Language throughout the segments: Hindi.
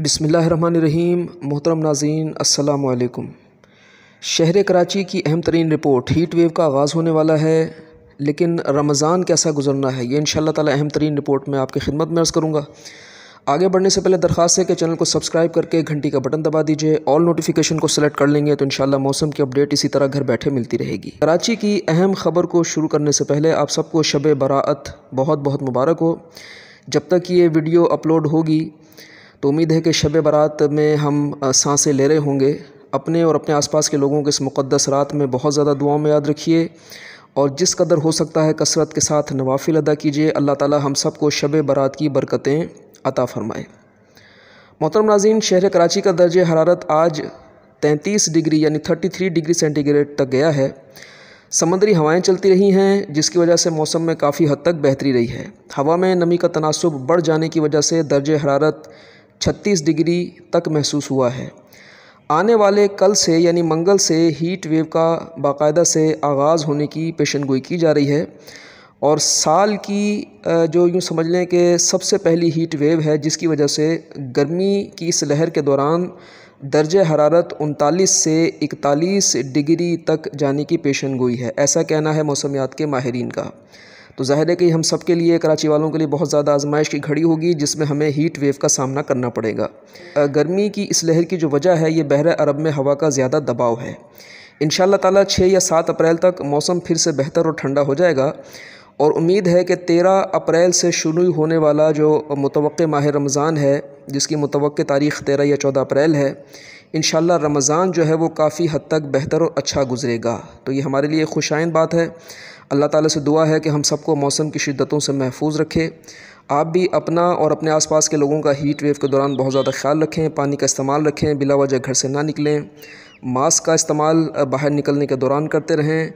रहीम मोहतरम नाजीन असलकुम शहर कराची की अहम तरीन रिपोर्ट हीट वेव का आगाज़ होने वाला है लेकिन रमज़ान कैसा गुजरना है ये इन ताला अहम तरीन रिपोर्ट मैं आपकी खिदमत में अर्ज़ करूँगा आगे बढ़ने से पहले दरख्वास्त है कि चैनल को सब्सक्राइब करके घंटी का बटन दबा दीजिए ऑल नोटिफिकेशन को सेलेक्ट कर लेंगे तो इन मौसम की अपडेट इसी तरह घर बैठे मिलती रहेगी कराची की अहम खबर को शुरू करने से पहले आप सबको शब बरात बहुत बहुत मुबारक हो जब तक ये वीडियो अपलोड होगी तो उम्मीद है कि शब बारात में हम सांसें ले रहे होंगे अपने और अपने आसपास के लोगों को इस मुक़दस रात में बहुत ज़्यादा दुआओं में याद रखिए और जिस कदर हो सकता है कसरत के साथ नवाफिल अदा कीजिए अल्लाह ताला हम सबको शब बारात की बरकतें अता फ़रमाए मोहतरम नाजीन शहर कराची का दर्ज हरारत आज तैंतीस डिग्री यानी थ्री डिग्री सेंटीग्रेड तक गया है समंदरी हवाएं चलती रही हैं जिसकी वजह से मौसम में काफ़ी हद तक बेहतरी रही है हवा में नमी का तनासब बढ़ जाने की वजह से दर्ज हरारत छत्तीस डिग्री तक महसूस हुआ है आने वाले कल से यानी मंगल से हीट वेव का बाकायदा से आगाज़ होने की पेशन गोई की जा रही है और साल की जो यूँ समझ लें कि सबसे पहली हीट वेव है जिसकी वजह से गर्मी की इस लहर के दौरान दर्ज हरारत उनतालीस से इकतालीस डिग्री तक जाने की पेशन गोई है ऐसा कहना है मौसमियात के माहरीन का तो ज़ाहिर है कि हम सब के लिए कराची वालों के लिए बहुत ज़्यादा आजमाइश की घड़ी होगी जिसमें हमें हीट वेव का सामना करना पड़ेगा गर्मी की इस लहर की जो वजह है ये बहर अरब में हवा का ज़्यादा दबाव है इन ताला छः या सात अप्रैल तक मौसम फिर से बेहतर और ठंडा हो जाएगा और उम्मीद है कि तेरह अप्रैल से शुरू होने वाला जो मुतव माह रमज़ान है जिसकी मुतव तारीख़ तेरह या चौदह अप्रैल है इन रमज़ान जो है वो काफ़ी हद तक बेहतर और अच्छा गुजरेगा तो ये हमारे लिए खुशाइन बात है अल्लाह ताला से दुआ है कि हम सबको मौसम की शिद्दतों से महफूज रखे आप भी अपना और अपने आसपास के लोगों का हीट वेव के दौरान बहुत ज़्यादा ख्याल रखें पानी का इस्तेमाल रखें बिला वजह घर से ना निकलें मास्क का इस्तेमाल बाहर निकलने के दौरान करते रहें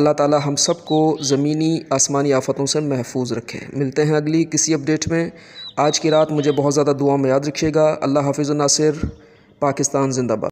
अल्लाह ताला हम सब को ज़मीनी आसमानी आफतों से महफूज रखे मिलते हैं अगली किसी अपडेट में आज की रात मुझे बहुत ज़्यादा दुआ में याद रखिएगा अल्लाह हाफिज़ नासिर पाकिस्तान जिंदाबाद